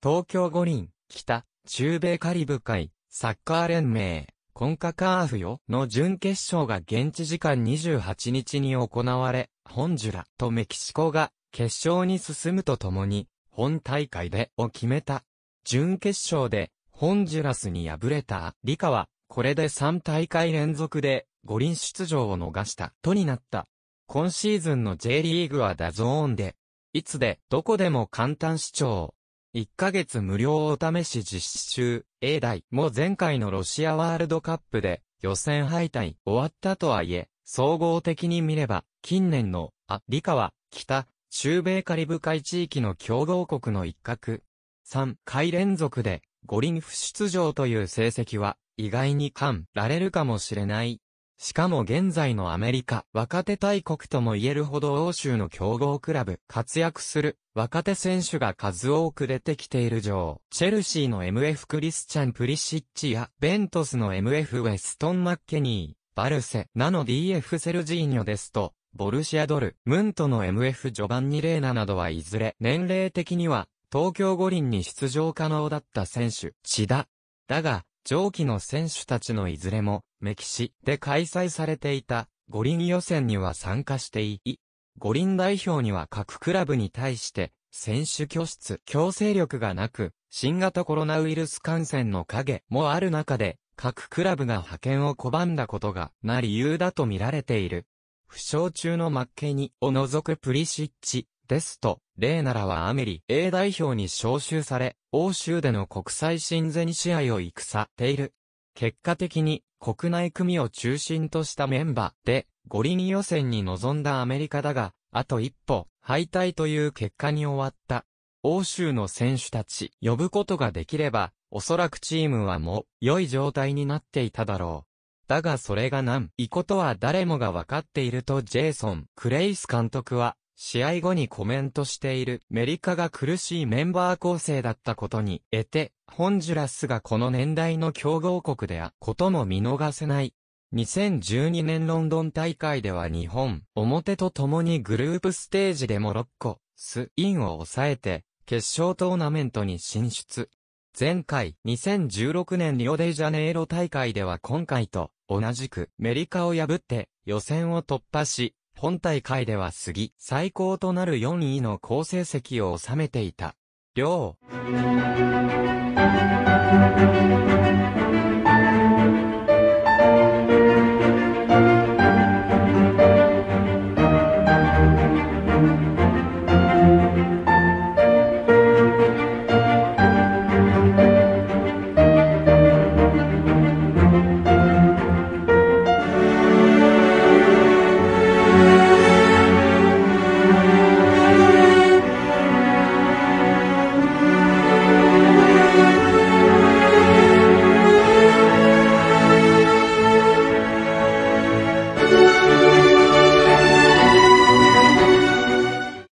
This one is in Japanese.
東京五輪、北、中米カリブ海、サッカー連盟、コンカカーフよの準決勝が現地時間28日に行われ、ホンジュラとメキシコが決勝に進むとともに、本大会でを決めた。準決勝で、ホンジュラスに敗れたリカは、これで3大会連続で五輪出場を逃したとになった。今シーズンの J リーグはダゾーンで、いつでどこでも簡単視聴。1ヶ月無料お試し実施中、A 代も前回のロシアワールドカップで予選敗退終わったとはいえ、総合的に見れば、近年の、ア理科は、北、中米カリブ海地域の共同国の一角。3回連続で、五輪不出場という成績は、意外に感られるかもしれない。しかも現在のアメリカ、若手大国とも言えるほど欧州の強豪クラブ、活躍する若手選手が数多く出てきている上、チェルシーの MF クリスチャン・プリシッチや、ベントスの MF ウェストン・マッケニー、バルセ、ナの DF セルジーニョですと、ボルシアドル、ムントの MF ジョバンニ・レーナなどはいずれ年齢的には東京五輪に出場可能だった選手、チダ。だが、上記の選手たちのいずれもメキシで開催されていた五輪予選には参加していい。五輪代表には各クラブに対して選手拠出強制力がなく、新型コロナウイルス感染の影もある中で、各クラブが派遣を拒んだことがな理由だと見られている。負傷中のマッケニを除くプリシッチ、ですと、例ならはアメリ A 代表に招集され、欧州での国際親善試合を戦っている。結果的に国内組を中心としたメンバーで五輪予選に臨んだアメリカだが、あと一歩敗退という結果に終わった。欧州の選手たち呼ぶことができれば、おそらくチームはもう良い状態になっていただろう。だがそれが何いことは誰もがわかっているとジェイソン・クレイス監督は試合後にコメントしているメリカが苦しいメンバー構成だったことに得て、ホンジュラスがこの年代の強豪国であことも見逃せない。2012年ロンドン大会では日本、表と共にグループステージでモロッコ、スインを抑えて、決勝トーナメントに進出。前回2016年リオデジャネイロ大会では今回と同じくメリカを破って予選を突破し、本大会では杉、最高となる4位の好成績を収めていた。両。